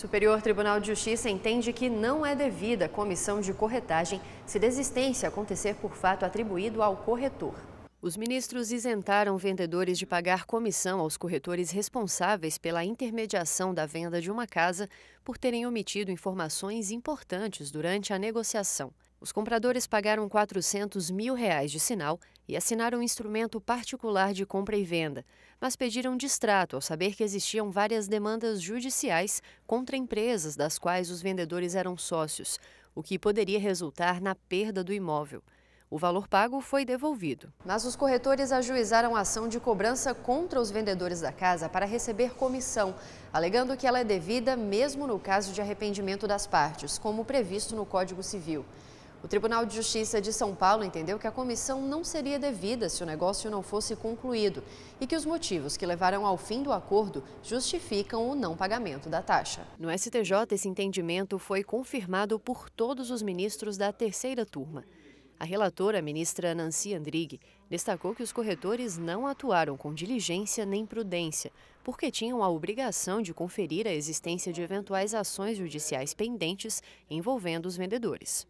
Superior Tribunal de Justiça entende que não é devida comissão de corretagem se desistência acontecer por fato atribuído ao corretor. Os ministros isentaram vendedores de pagar comissão aos corretores responsáveis pela intermediação da venda de uma casa por terem omitido informações importantes durante a negociação. Os compradores pagaram 400 mil reais de sinal e assinaram um instrumento particular de compra e venda, mas pediram distrato ao saber que existiam várias demandas judiciais contra empresas das quais os vendedores eram sócios, o que poderia resultar na perda do imóvel. O valor pago foi devolvido. Mas os corretores ajuizaram a ação de cobrança contra os vendedores da casa para receber comissão, alegando que ela é devida mesmo no caso de arrependimento das partes, como previsto no Código Civil. O Tribunal de Justiça de São Paulo entendeu que a comissão não seria devida se o negócio não fosse concluído e que os motivos que levaram ao fim do acordo justificam o não pagamento da taxa. No STJ, esse entendimento foi confirmado por todos os ministros da terceira turma. A relatora, a ministra Nancy Andrighi, destacou que os corretores não atuaram com diligência nem prudência, porque tinham a obrigação de conferir a existência de eventuais ações judiciais pendentes envolvendo os vendedores.